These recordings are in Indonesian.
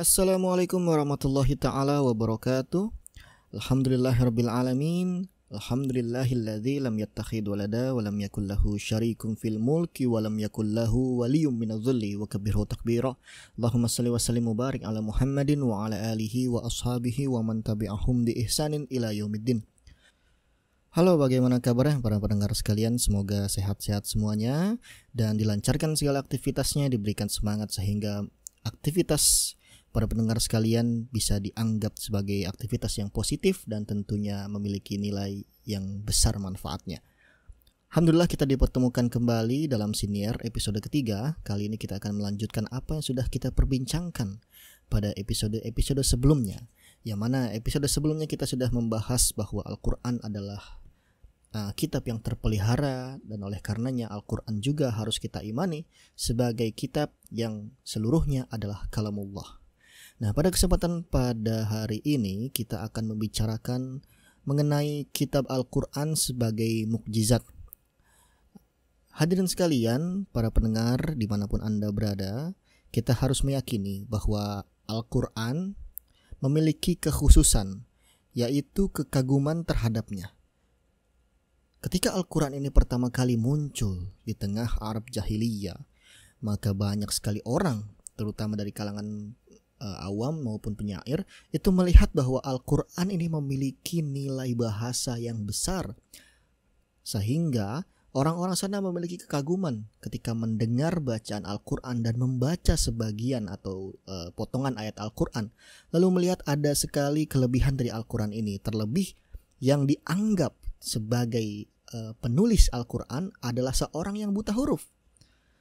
Assalamualaikum warahmatullahi taala wabarakatuh. Alhamdulillahirabbil alamin. Alhamdulillahilladzi lam yattakhid walada wa lam yakul lahu syarikum fil mulki wa lam yakul lahu waliyyun minadh dhulli wa kabbirhu takbira. Allahumma shalli wa sallim mubarik ala Muhammadin wa ala alihi wa ashabihi wa man tabi'ahum bi ihsanin ila yaumiddin. Halo, bagaimana kabarnya para pendengar sekalian? Semoga sehat-sehat semuanya dan dilancarkan segala aktivitasnya, diberikan semangat sehingga aktivitas para pendengar sekalian bisa dianggap sebagai aktivitas yang positif dan tentunya memiliki nilai yang besar manfaatnya. Alhamdulillah kita dipertemukan kembali dalam senior episode ketiga. Kali ini kita akan melanjutkan apa yang sudah kita perbincangkan pada episode-episode sebelumnya. Yang mana episode sebelumnya kita sudah membahas bahwa Al-Quran adalah Eh, kitab yang terpelihara dan oleh karenanya Al-Qur'an juga harus kita imani sebagai kitab yang seluruhnya adalah kalamullah. Nah, pada kesempatan pada hari ini kita akan membicarakan mengenai kitab Al-Qur'an sebagai mukjizat. Hadirin sekalian, para pendengar dimanapun Anda berada, kita harus meyakini bahwa Al-Quran memiliki kekhususan, yaitu kekaguman terhadapnya. Ketika Al-Quran ini pertama kali muncul di tengah Arab Jahiliyah, maka banyak sekali orang, terutama dari kalangan uh, awam maupun penyair, itu melihat bahwa Al-Quran ini memiliki nilai bahasa yang besar. Sehingga Orang-orang sana memiliki kekaguman ketika mendengar bacaan Al-Quran dan membaca sebagian atau uh, potongan ayat Al-Quran, lalu melihat ada sekali kelebihan dari Al-Quran ini, terlebih yang dianggap sebagai uh, penulis Al-Quran adalah seorang yang buta huruf.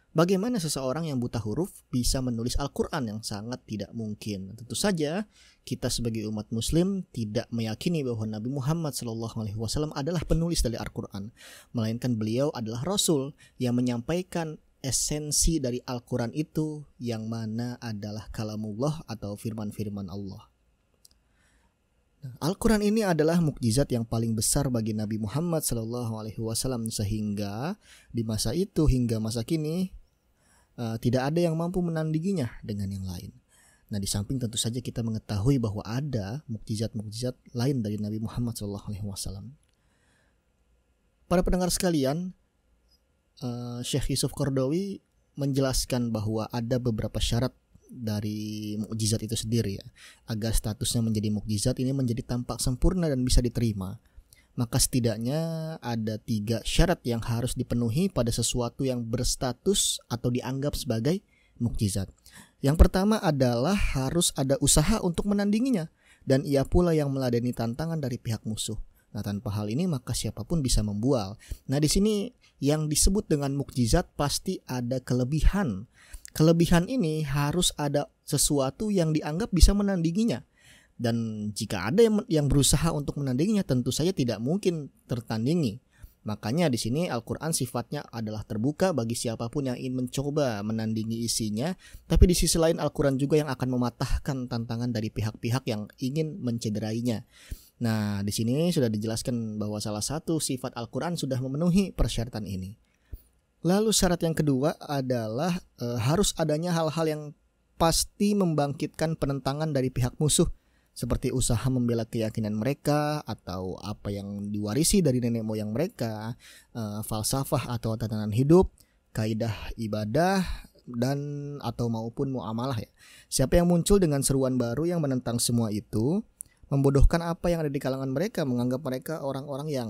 Bagaimana seseorang yang buta huruf bisa menulis Al-Quran yang sangat tidak mungkin? Tentu saja kita sebagai umat Muslim tidak meyakini bahwa Nabi Muhammad SAW adalah penulis dari Al-Quran, melainkan beliau adalah Rasul yang menyampaikan esensi dari Al-Quran itu yang mana adalah kalamullah atau firman-firman Allah. Al-Quran ini adalah mukjizat yang paling besar bagi Nabi Muhammad saw sehingga di masa itu hingga masa kini uh, tidak ada yang mampu menandinginya dengan yang lain. Nah di samping tentu saja kita mengetahui bahwa ada mukjizat-mukjizat lain dari Nabi Muhammad saw. Para pendengar sekalian, uh, Syekh Yusuf Kordowi menjelaskan bahwa ada beberapa syarat dari mukjizat itu sendiri ya. Agar statusnya menjadi mukjizat ini menjadi tampak sempurna dan bisa diterima. Maka setidaknya ada tiga syarat yang harus dipenuhi pada sesuatu yang berstatus atau dianggap sebagai mukjizat. Yang pertama adalah harus ada usaha untuk menandinginya dan ia pula yang meladeni tantangan dari pihak musuh. Nah, tanpa hal ini maka siapapun bisa membual. Nah, di sini yang disebut dengan mukjizat pasti ada kelebihan Kelebihan ini harus ada sesuatu yang dianggap bisa menandinginya. Dan jika ada yang, yang berusaha untuk menandinginya tentu saja tidak mungkin tertandingi. Makanya di sini Al-Qur'an sifatnya adalah terbuka bagi siapapun yang ingin mencoba menandingi isinya, tapi di sisi lain Al-Qur'an juga yang akan mematahkan tantangan dari pihak-pihak yang ingin mencederainya. Nah, di sini sudah dijelaskan bahwa salah satu sifat Al-Qur'an sudah memenuhi persyaratan ini. Lalu syarat yang kedua adalah e, harus adanya hal-hal yang pasti membangkitkan penentangan dari pihak musuh seperti usaha membela keyakinan mereka atau apa yang diwarisi dari nenek moyang mereka, e, falsafah atau tatanan hidup, kaidah ibadah dan atau maupun muamalah ya. Siapa yang muncul dengan seruan baru yang menentang semua itu, membodohkan apa yang ada di kalangan mereka, menganggap mereka orang-orang yang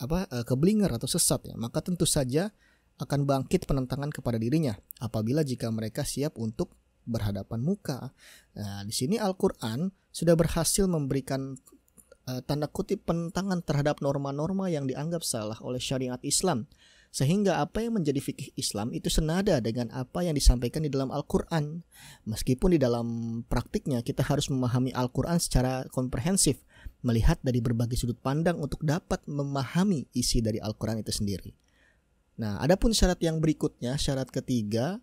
apa eh, keblinger atau sesat ya, maka tentu saja akan bangkit penentangan kepada dirinya apabila jika mereka siap untuk berhadapan muka. Nah, di sini Al-Qur'an sudah berhasil memberikan uh, tanda kutip penentangan terhadap norma-norma yang dianggap salah oleh syariat Islam sehingga apa yang menjadi fikih Islam itu senada dengan apa yang disampaikan di dalam Al-Qur'an. Meskipun di dalam praktiknya kita harus memahami Al-Qur'an secara komprehensif melihat dari berbagai sudut pandang untuk dapat memahami isi dari Al-Quran itu sendiri. Nah, adapun syarat yang berikutnya, syarat ketiga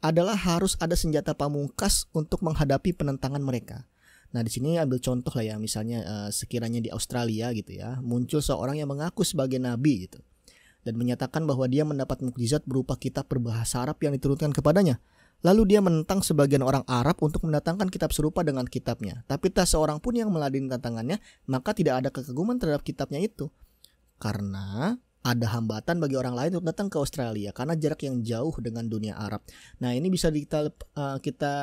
adalah harus ada senjata pamungkas untuk menghadapi penentangan mereka. Nah, di sini ambil contoh lah ya, misalnya eh, sekiranya di Australia gitu ya, muncul seorang yang mengaku sebagai nabi gitu dan menyatakan bahwa dia mendapat mukjizat berupa kitab berbahasa Arab yang diturunkan kepadanya. Lalu dia menentang sebagian orang Arab untuk mendatangkan kitab serupa dengan kitabnya. Tapi tak seorang pun yang meladeni tantangannya, maka tidak ada kekaguman terhadap kitabnya itu. Karena ada hambatan bagi orang lain untuk datang ke Australia karena jarak yang jauh dengan dunia Arab. Nah, ini bisa kita eh, kita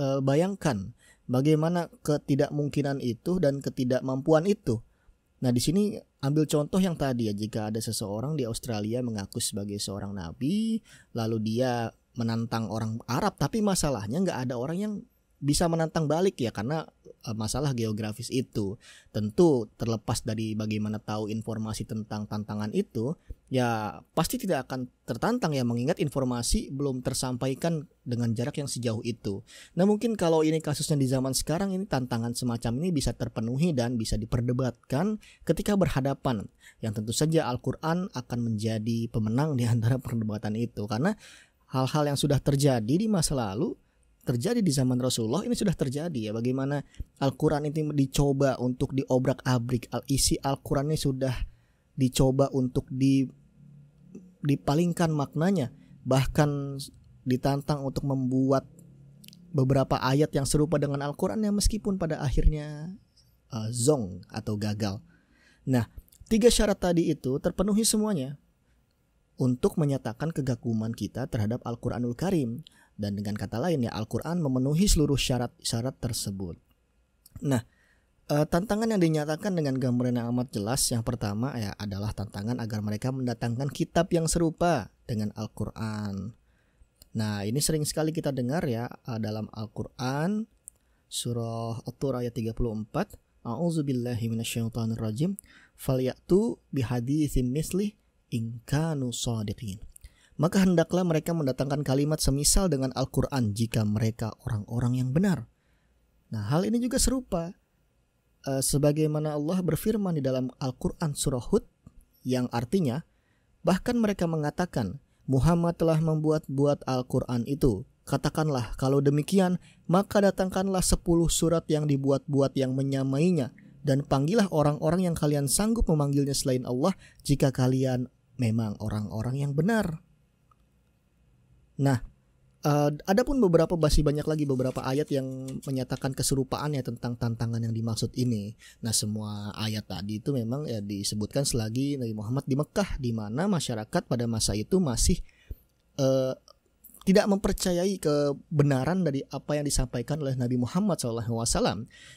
eh, bayangkan bagaimana ketidakmungkinan itu dan ketidakmampuan itu. Nah, di sini ambil contoh yang tadi ya, jika ada seseorang di Australia mengaku sebagai seorang nabi, lalu dia menantang orang Arab tapi masalahnya nggak ada orang yang bisa menantang balik ya karena e, masalah geografis itu tentu terlepas dari bagaimana tahu informasi tentang tantangan itu ya pasti tidak akan tertantang ya mengingat informasi belum tersampaikan dengan jarak yang sejauh itu nah mungkin kalau ini kasusnya di zaman sekarang ini tantangan semacam ini bisa terpenuhi dan bisa diperdebatkan ketika berhadapan yang tentu saja Al-Quran akan menjadi pemenang di antara perdebatan itu karena hal-hal yang sudah terjadi di masa lalu terjadi di zaman Rasulullah ini sudah terjadi ya bagaimana Al-Qur'an itu dicoba untuk diobrak-abrik al isi Al-Qur'an ini sudah dicoba untuk di dipalingkan maknanya bahkan ditantang untuk membuat beberapa ayat yang serupa dengan Al-Qur'an yang meskipun pada akhirnya uh, zong atau gagal. Nah, tiga syarat tadi itu terpenuhi semuanya untuk menyatakan kegaguman kita terhadap Al-Quranul Karim. Dan dengan kata lain ya Al-Quran memenuhi seluruh syarat-syarat tersebut. Nah, eh, tantangan yang dinyatakan dengan gambaran yang amat jelas yang pertama ya adalah tantangan agar mereka mendatangkan kitab yang serupa dengan Al-Quran. Nah, ini sering sekali kita dengar ya eh, dalam Al-Quran surah at ayat 34 A'udzubillahi minasyaitonirrajim falyatu mislih ingkanu sadiqin. Maka hendaklah mereka mendatangkan kalimat semisal dengan Al-Quran jika mereka orang-orang yang benar. Nah hal ini juga serupa Uh, sebagaimana Allah berfirman di dalam Al-Quran surah Hud yang artinya bahkan mereka mengatakan Muhammad telah membuat-buat Al-Quran itu Katakanlah, kalau demikian, maka datangkanlah sepuluh surat yang dibuat-buat yang menyamainya, dan panggillah orang-orang yang kalian sanggup memanggilnya selain Allah jika kalian memang orang-orang yang benar. Nah, uh, eh, ada pun beberapa masih banyak lagi beberapa ayat yang menyatakan keserupaannya tentang tantangan yang dimaksud ini. Nah, semua ayat tadi itu memang ya disebutkan selagi Nabi Muhammad di Mekah di mana masyarakat pada masa itu masih uh, tidak mempercayai kebenaran dari apa yang disampaikan oleh Nabi Muhammad SAW,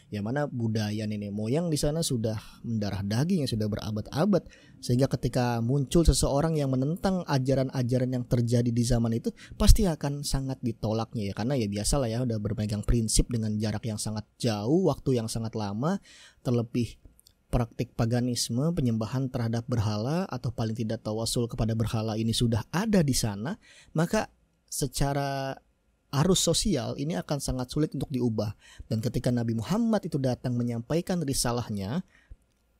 yang mana budaya nenek moyang di sana sudah mendarah daging yang sudah berabad-abad, sehingga ketika muncul seseorang yang menentang ajaran-ajaran yang terjadi di zaman itu, pasti akan sangat ditolaknya ya, karena ya biasalah ya udah berpegang prinsip dengan jarak yang sangat jauh, waktu yang sangat lama, terlebih praktik paganisme, penyembahan terhadap berhala atau paling tidak tawasul kepada berhala ini sudah ada di sana, maka secara arus sosial ini akan sangat sulit untuk diubah. Dan ketika Nabi Muhammad itu datang menyampaikan risalahnya,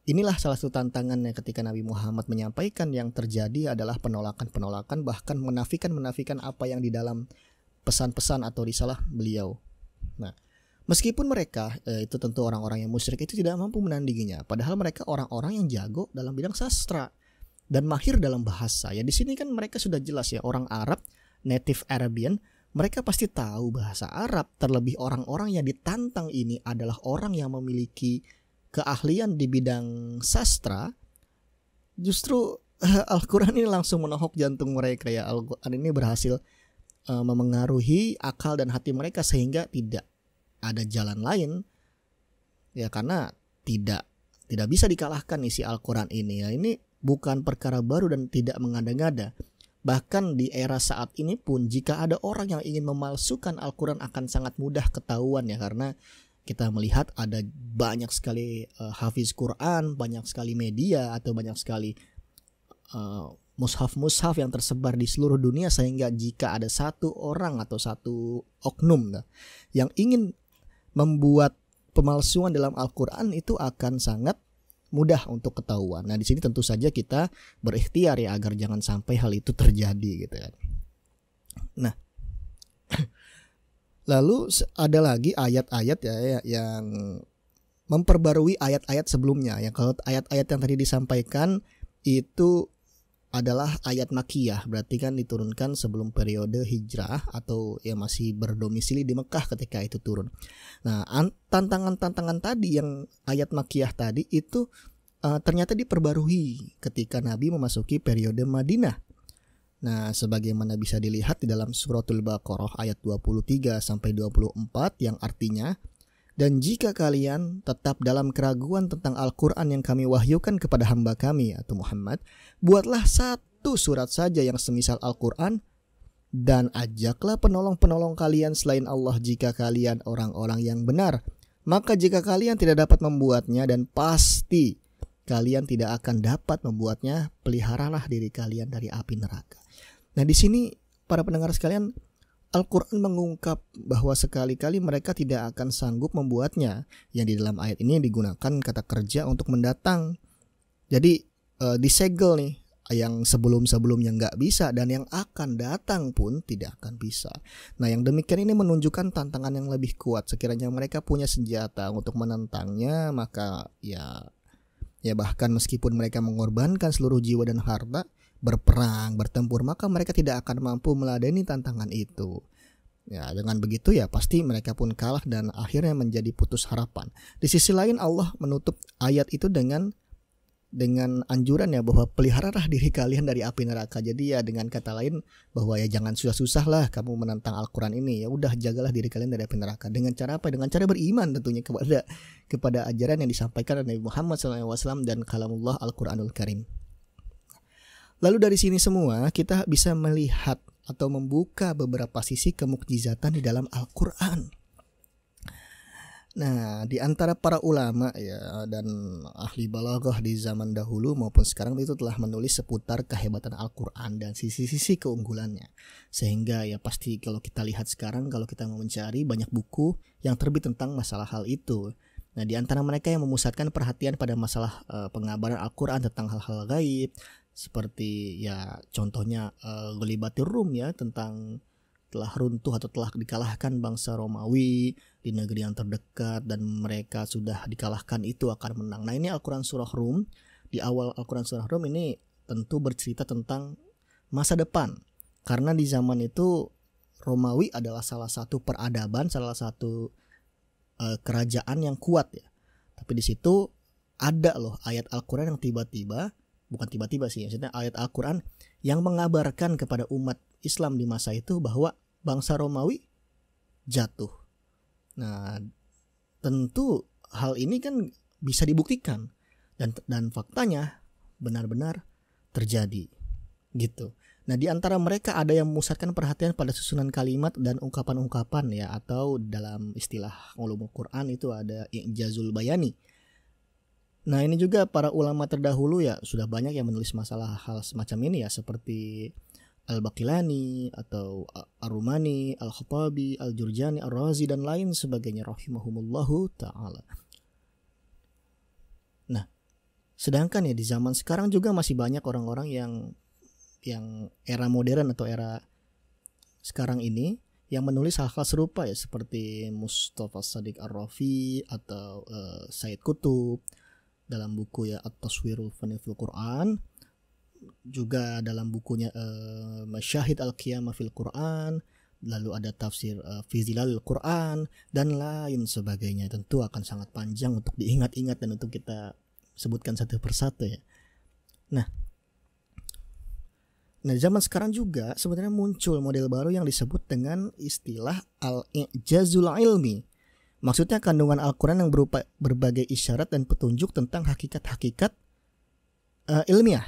inilah salah satu tantangan yang ketika Nabi Muhammad menyampaikan yang terjadi adalah penolakan-penolakan bahkan menafikan-menafikan apa yang di dalam pesan-pesan atau risalah beliau. Nah, meskipun mereka eh, itu tentu orang-orang yang musyrik itu tidak mampu menandinginya, padahal mereka orang-orang yang jago dalam bidang sastra dan mahir dalam bahasa. Ya di sini kan mereka sudah jelas ya orang Arab native Arabian, mereka pasti tahu bahasa Arab. Terlebih orang-orang yang ditantang ini adalah orang yang memiliki keahlian di bidang sastra. Justru eh, Al-Quran ini langsung menohok jantung mereka ya. Al-Quran ini berhasil uh, memengaruhi akal dan hati mereka sehingga tidak ada jalan lain ya karena tidak tidak bisa dikalahkan isi Al-Quran ini ya. Ini bukan perkara baru dan tidak mengada-ngada. Bahkan di era saat ini pun jika ada orang yang ingin memalsukan Al-Quran akan sangat mudah ketahuan ya karena kita melihat ada banyak sekali uh, hafiz Quran, banyak sekali media atau banyak sekali eh, mushaf-mushaf yang tersebar di seluruh dunia sehingga jika ada satu orang atau satu oknum nah, yang ingin membuat pemalsuan dalam Al-Quran itu akan sangat mudah untuk ketahuan. Nah, di sini tentu saja kita berikhtiar ya agar jangan sampai hal itu terjadi gitu kan. Nah, lalu ada lagi ayat-ayat ya, ya yang memperbarui ayat-ayat sebelumnya. Yang kalau ayat-ayat yang tadi disampaikan itu adalah ayat makiyah berarti kan diturunkan sebelum periode hijrah atau ya masih berdomisili di Mekah ketika itu turun. Nah tantangan-tantangan tadi yang ayat makiyah tadi itu uh, ternyata diperbarui ketika Nabi memasuki periode Madinah. Nah, sebagaimana bisa dilihat di dalam suratul Baqarah ayat 23 sampai 24 yang artinya dan jika kalian tetap dalam keraguan tentang Al-Quran yang kami wahyukan kepada hamba kami atau Muhammad, buatlah satu surat saja yang semisal Al-Quran dan ajaklah penolong-penolong kalian selain Allah jika kalian orang-orang yang benar. Maka jika kalian tidak dapat membuatnya dan pasti kalian tidak akan dapat membuatnya, peliharalah diri kalian dari api neraka. Nah di sini para pendengar sekalian Al-Quran mengungkap bahwa sekali-kali mereka tidak akan sanggup membuatnya, yang di dalam ayat ini digunakan kata kerja untuk mendatang. Jadi uh, disegel nih yang sebelum-sebelumnya nggak bisa dan yang akan datang pun tidak akan bisa. Nah yang demikian ini menunjukkan tantangan yang lebih kuat. Sekiranya mereka punya senjata untuk menentangnya, maka ya ya bahkan meskipun mereka mengorbankan seluruh jiwa dan harta, berperang, bertempur, maka mereka tidak akan mampu meladeni tantangan itu. Ya, dengan begitu ya pasti mereka pun kalah dan akhirnya menjadi putus harapan. Di sisi lain Allah menutup ayat itu dengan dengan anjuran ya bahwa peliharalah diri kalian dari api neraka. Jadi ya dengan kata lain bahwa ya jangan susah-susah lah kamu menantang Al-Qur'an ini. Ya udah jagalah diri kalian dari api neraka. Dengan cara apa? Dengan cara beriman tentunya kepada kepada ajaran yang disampaikan oleh Nabi Muhammad SAW dan kalamullah Al-Qur'anul Karim. Lalu dari sini semua kita bisa melihat atau membuka beberapa sisi kemukjizatan di dalam Al-Qur'an. Nah, di antara para ulama ya dan ahli balaghah di zaman dahulu maupun sekarang itu telah menulis seputar kehebatan Al-Qur'an dan sisi-sisi keunggulannya. Sehingga ya pasti kalau kita lihat sekarang kalau kita mau mencari banyak buku yang terbit tentang masalah hal itu. Nah, di antara mereka yang memusatkan perhatian pada masalah uh, pengabaran Al-Qur'an tentang hal-hal gaib, seperti ya contohnya uh, eh, Golibati Rum ya tentang telah runtuh atau telah dikalahkan bangsa Romawi di negeri yang terdekat dan mereka sudah dikalahkan itu akan menang. Nah ini Al-Quran Surah Rum di awal Al-Quran Surah Rum ini tentu bercerita tentang masa depan karena di zaman itu Romawi adalah salah satu peradaban salah satu uh, kerajaan yang kuat ya. Tapi di situ ada loh ayat Al-Quran yang tiba-tiba bukan tiba-tiba sih maksudnya ayat Al-Qur'an yang mengabarkan kepada umat Islam di masa itu bahwa bangsa Romawi jatuh. Nah, tentu hal ini kan bisa dibuktikan dan dan faktanya benar-benar terjadi gitu. Nah, di antara mereka ada yang memusatkan perhatian pada susunan kalimat dan ungkapan-ungkapan ya atau dalam istilah ulumul Quran itu ada ijazul bayani Nah ini juga para ulama terdahulu ya sudah banyak yang menulis masalah hal semacam ini ya seperti Al-Baqilani atau Ar-Rumani, Al-Khattabi, Al-Jurjani, Ar-Razi dan lain sebagainya rahimahumullahu taala. Nah, sedangkan ya di zaman sekarang juga masih banyak orang-orang yang yang era modern atau era sekarang ini yang menulis hal-hal serupa ya seperti Mustafa Sadiq Ar-Rafi atau uh, Said Kutub dalam buku ya At-Taswirul Fani fil Quran juga dalam bukunya uh, Masyahid Al-Qiyamah fil Quran lalu ada tafsir uh, Fizilal Quran dan lain sebagainya tentu akan sangat panjang untuk diingat-ingat dan untuk kita sebutkan satu persatu ya nah nah zaman sekarang juga sebenarnya muncul model baru yang disebut dengan istilah al-ijazul ilmi Maksudnya kandungan Al-Quran yang berupa berbagai isyarat dan petunjuk tentang hakikat-hakikat uh, ilmiah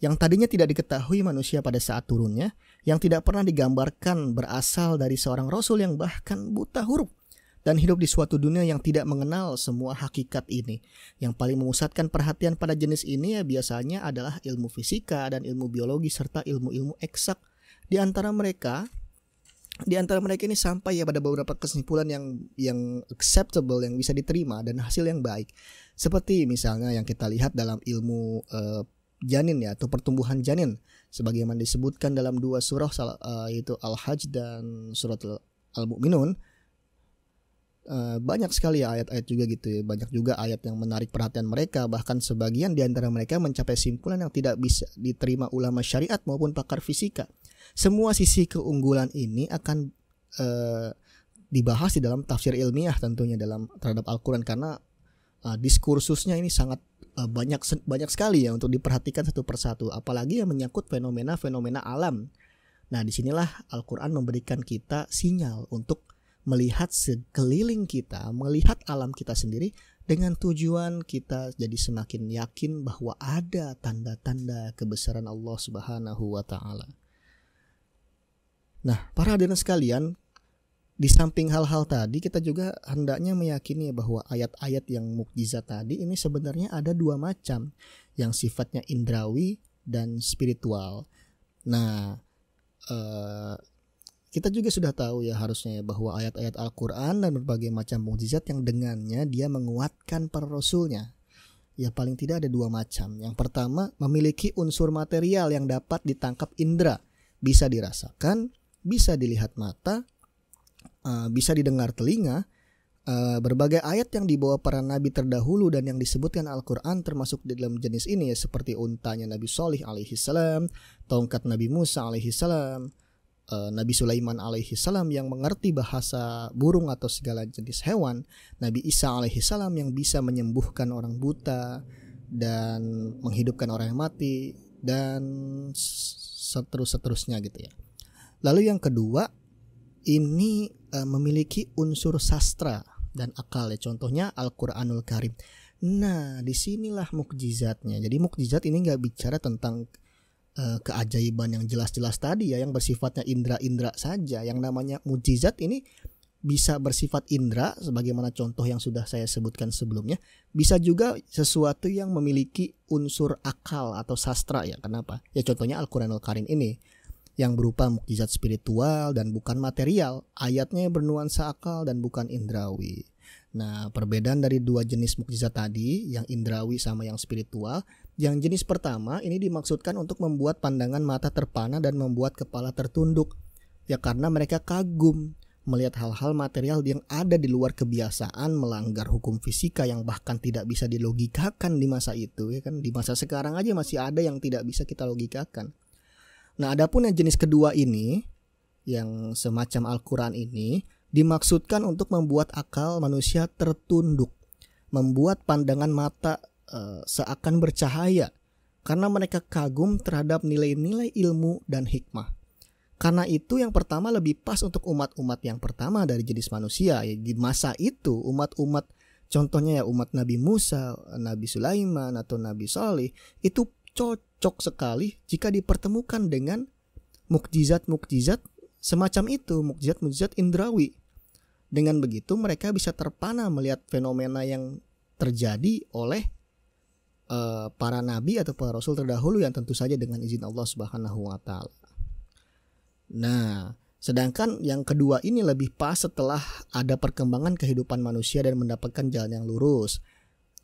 yang tadinya tidak diketahui manusia pada saat turunnya, yang tidak pernah digambarkan berasal dari seorang rasul yang bahkan buta huruf dan hidup di suatu dunia yang tidak mengenal semua hakikat ini. Yang paling memusatkan perhatian pada jenis ini ya biasanya adalah ilmu fisika dan ilmu biologi serta ilmu-ilmu eksak. Di antara mereka, di antara mereka ini sampai ya pada beberapa kesimpulan yang yang acceptable yang bisa diterima dan hasil yang baik. Seperti misalnya yang kita lihat dalam ilmu uh, janin ya atau pertumbuhan janin sebagaimana disebutkan dalam dua surah uh, yaitu Al-Hajj dan surat Al-Mu'minun. Uh, banyak sekali ya ayat-ayat juga gitu ya. Banyak juga ayat yang menarik perhatian mereka bahkan sebagian di antara mereka mencapai simpulan yang tidak bisa diterima ulama syariat maupun pakar fisika. Semua sisi keunggulan ini akan eh, dibahas di dalam tafsir ilmiah tentunya dalam terhadap Al-Qur'an karena eh, diskursusnya ini sangat e, banyak banyak sekali ya untuk diperhatikan satu persatu apalagi yang menyangkut fenomena-fenomena alam. Nah, disinilah Al-Qur'an memberikan kita sinyal untuk melihat sekeliling kita, melihat alam kita sendiri dengan tujuan kita jadi semakin yakin bahwa ada tanda-tanda kebesaran Allah Subhanahu wa taala. Nah, para hadirin sekalian, di samping hal-hal tadi kita juga hendaknya meyakini bahwa ayat-ayat yang mukjizat tadi ini sebenarnya ada dua macam yang sifatnya indrawi dan spiritual. Nah, eh, kita juga sudah tahu ya harusnya ya bahwa ayat-ayat Al-Qur'an dan berbagai macam mukjizat yang dengannya dia menguatkan para rasulnya. Ya paling tidak ada dua macam. Yang pertama memiliki unsur material yang dapat ditangkap indera, bisa dirasakan, bisa dilihat mata, eh, bisa didengar telinga. Eh, berbagai ayat yang dibawa para nabi terdahulu dan yang disebutkan Al-Quran termasuk di dalam jenis ini ya seperti untanya Nabi Alaihi salam, tongkat Nabi Musa alaihi Salam, eh, Nabi Sulaiman alaihi Salam yang mengerti bahasa burung atau segala jenis hewan, Nabi Isa alaihi Salam yang bisa menyembuhkan orang buta dan menghidupkan orang yang mati dan seterus-seterusnya gitu ya. Lalu yang kedua, ini uh, memiliki unsur sastra dan akal ya. Contohnya Al-Qur'anul Karim. Nah, disinilah mukjizatnya. Jadi mukjizat ini nggak bicara tentang uh, keajaiban yang jelas-jelas tadi ya, yang bersifatnya indra-indra saja. Yang namanya mukjizat ini bisa bersifat indra, sebagaimana contoh yang sudah saya sebutkan sebelumnya bisa juga sesuatu yang memiliki unsur akal atau sastra ya kenapa ya contohnya Al-Qur'anul Karim ini yang berupa mukjizat spiritual dan bukan material. Ayatnya bernuansa akal dan bukan indrawi. Nah, perbedaan dari dua jenis mukjizat tadi, yang indrawi sama yang spiritual, yang jenis pertama ini dimaksudkan untuk membuat pandangan mata terpana dan membuat kepala tertunduk. Ya karena mereka kagum melihat hal-hal material yang ada di luar kebiasaan melanggar hukum fisika yang bahkan tidak bisa dilogikakan di masa itu ya kan di masa sekarang aja masih ada yang tidak bisa kita logikakan Nah, adapun yang jenis kedua ini yang semacam Al-Qur'an ini dimaksudkan untuk membuat akal manusia tertunduk, membuat pandangan mata e, seakan bercahaya karena mereka kagum terhadap nilai-nilai ilmu dan hikmah. Karena itu yang pertama lebih pas untuk umat-umat yang pertama dari jenis manusia. Ya, di masa itu umat-umat contohnya ya umat Nabi Musa, Nabi Sulaiman atau Nabi Salih, itu cocok sekali jika dipertemukan dengan mukjizat-mukjizat semacam itu, mukjizat-mukjizat indrawi. Dengan begitu mereka bisa terpana melihat fenomena yang terjadi oleh uh, para nabi atau para rasul terdahulu yang tentu saja dengan izin Allah Subhanahu wa taala. Nah, sedangkan yang kedua ini lebih pas setelah ada perkembangan kehidupan manusia dan mendapatkan jalan yang lurus.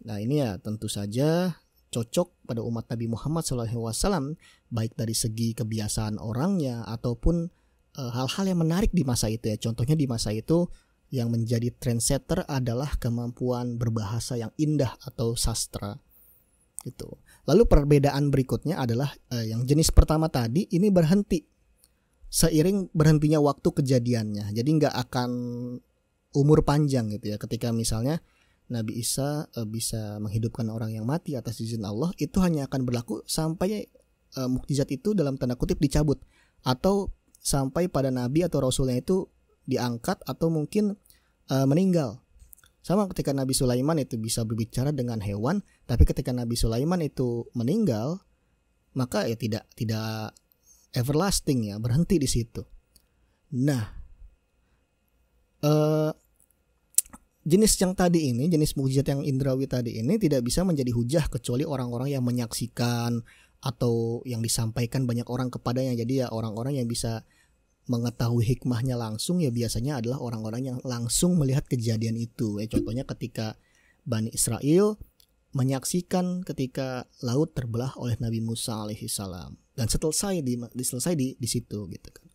Nah, ini ya tentu saja cocok pada umat Nabi Muhammad SAW, baik dari segi kebiasaan orangnya ataupun eh, hal-hal e, yang menarik di masa itu ya. Contohnya di masa itu yang menjadi trendsetter adalah kemampuan berbahasa yang indah atau sastra. Gitu. Lalu perbedaan berikutnya adalah e, yang jenis pertama tadi ini berhenti seiring berhentinya waktu kejadiannya. Jadi nggak akan umur panjang gitu ya. Ketika misalnya Nabi Isa e, bisa menghidupkan orang yang mati atas izin Allah itu hanya akan berlaku sampai e, mukjizat itu dalam tanda kutip dicabut atau sampai pada nabi atau rasulnya itu diangkat atau mungkin e, meninggal. Sama ketika Nabi Sulaiman itu bisa berbicara dengan hewan, tapi ketika Nabi Sulaiman itu meninggal, maka ya tidak tidak everlasting ya, berhenti di situ. Nah, uh, jenis yang tadi ini, jenis mukjizat yang indrawi tadi ini tidak bisa menjadi hujah kecuali orang-orang yang menyaksikan atau yang disampaikan banyak orang kepadanya. Jadi ya orang-orang yang bisa mengetahui hikmahnya langsung ya biasanya adalah orang-orang yang langsung melihat kejadian itu. Ya, contohnya ketika Bani Israel menyaksikan ketika laut terbelah oleh Nabi Musa alaihissalam dan selesai di, selesai di di situ gitu kan.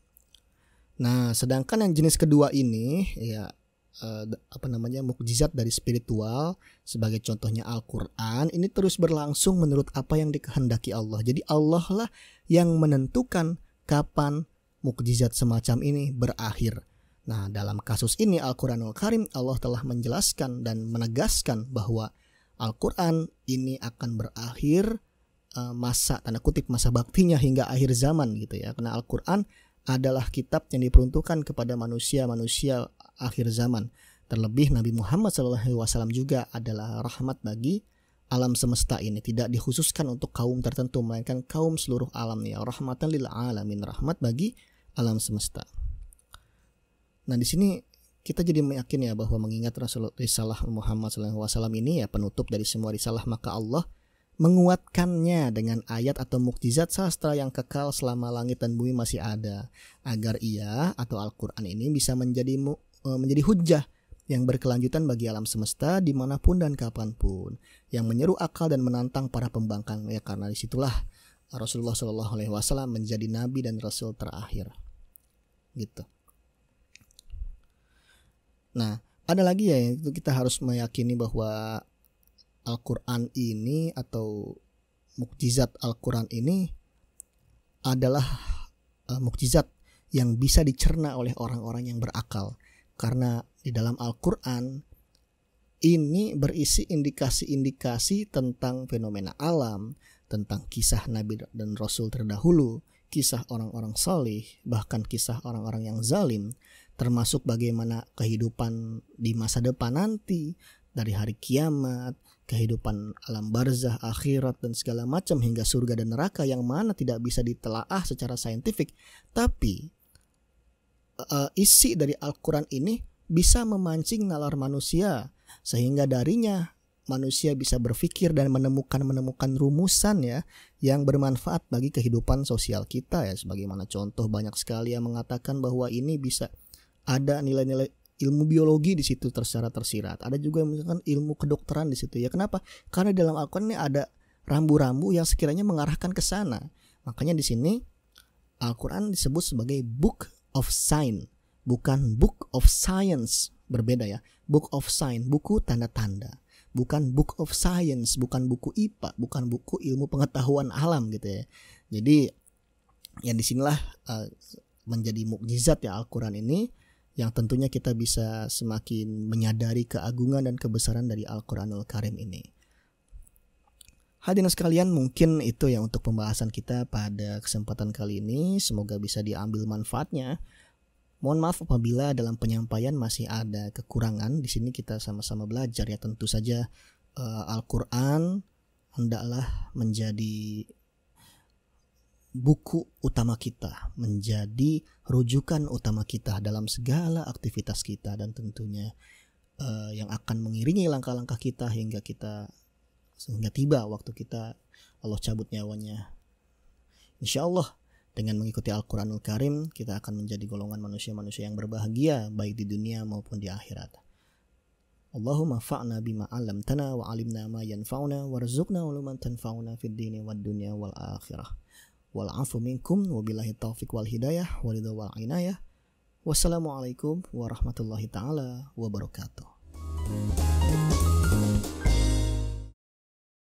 Nah, sedangkan yang jenis kedua ini ya uh, apa namanya mukjizat dari spiritual sebagai contohnya Al-Qur'an ini terus berlangsung menurut apa yang dikehendaki Allah. Jadi Allah lah yang menentukan kapan mukjizat semacam ini berakhir. Nah, dalam kasus ini Al-Qur'anul Karim Allah telah menjelaskan dan menegaskan bahwa Al-Qur'an ini akan berakhir uh, masa tanda kutip masa baktinya hingga akhir zaman gitu ya. Karena Al-Qur'an adalah kitab yang diperuntukkan kepada manusia-manusia akhir zaman. Terlebih Nabi Muhammad SAW juga adalah rahmat bagi alam semesta ini tidak dikhususkan untuk kaum tertentu melainkan kaum seluruh alam ya rahmatan lil alamin rahmat bagi alam semesta. Nah di sini kita jadi meyakini ya bahwa mengingat Rasulullah Risalah Muhammad SAW ini ya penutup dari semua risalah maka Allah menguatkannya dengan ayat atau mukjizat sastra yang kekal selama langit dan bumi masih ada agar ia atau Al-Quran ini bisa menjadi Eh, menjadi hujah yang berkelanjutan bagi alam semesta dimanapun dan kapanpun yang menyeru akal dan menantang para pembangkang ya karena disitulah Rasulullah Shallallahu Alaihi Wasallam menjadi nabi dan rasul terakhir gitu nah ada lagi ya itu kita harus meyakini bahwa Al-Quran ini atau mukjizat Al-Quran ini adalah uh, mukjizat yang bisa dicerna oleh orang-orang yang berakal karena di dalam Al-Qur'an ini berisi indikasi-indikasi tentang fenomena alam, tentang kisah nabi dan rasul terdahulu, kisah orang-orang salih, bahkan kisah orang-orang yang zalim, termasuk bagaimana kehidupan di masa depan nanti, dari hari kiamat, kehidupan alam barzah, akhirat, dan segala macam hingga surga dan neraka yang mana tidak bisa ditelaah secara saintifik. Tapi uh, isi dari Al-Quran ini bisa memancing nalar manusia sehingga darinya manusia bisa berpikir dan menemukan menemukan rumusan ya yang bermanfaat bagi kehidupan sosial kita ya sebagaimana contoh banyak sekali yang mengatakan bahwa ini bisa ada nilai-nilai ilmu biologi di situ terserah tersirat ada juga misalkan ilmu kedokteran di situ ya kenapa karena dalam Al-Qur'an ini ada rambu-rambu yang sekiranya mengarahkan ke sana makanya di sini Al-Qur'an disebut sebagai book of Sign, bukan Book of Science. Berbeda ya. Book of Sign, buku tanda-tanda. Bukan Book of Science, bukan buku IPA, bukan buku ilmu pengetahuan alam gitu ya. Jadi yang disinilah uh, menjadi mukjizat ya Al-Quran ini yang tentunya kita bisa semakin menyadari keagungan dan kebesaran dari Al-Quranul Karim ini. Hadirin sekalian, mungkin itu ya untuk pembahasan kita pada kesempatan kali ini. Semoga bisa diambil manfaatnya. Mohon maaf apabila dalam penyampaian masih ada kekurangan. Di sini kita sama-sama belajar ya tentu saja uh, Al-Qur'an hendaklah menjadi buku utama kita, menjadi rujukan utama kita dalam segala aktivitas kita dan tentunya uh, yang akan mengiringi langkah-langkah kita hingga kita sehingga tiba waktu kita Allah cabut nyawanya. Insya Allah dengan mengikuti Al-Quranul Karim kita akan menjadi golongan manusia-manusia yang berbahagia baik di dunia maupun di akhirat. Allahumma fa'na bima tana wa alimna ma yanfa'una warzuqna uluman tanfa'una fid dini wa dunya wal akhirah. Wal 'afu minkum wabillahi taufiq wal hidayah walidha wal inayah. Wassalamualaikum warahmatullahi taala wabarakatuh.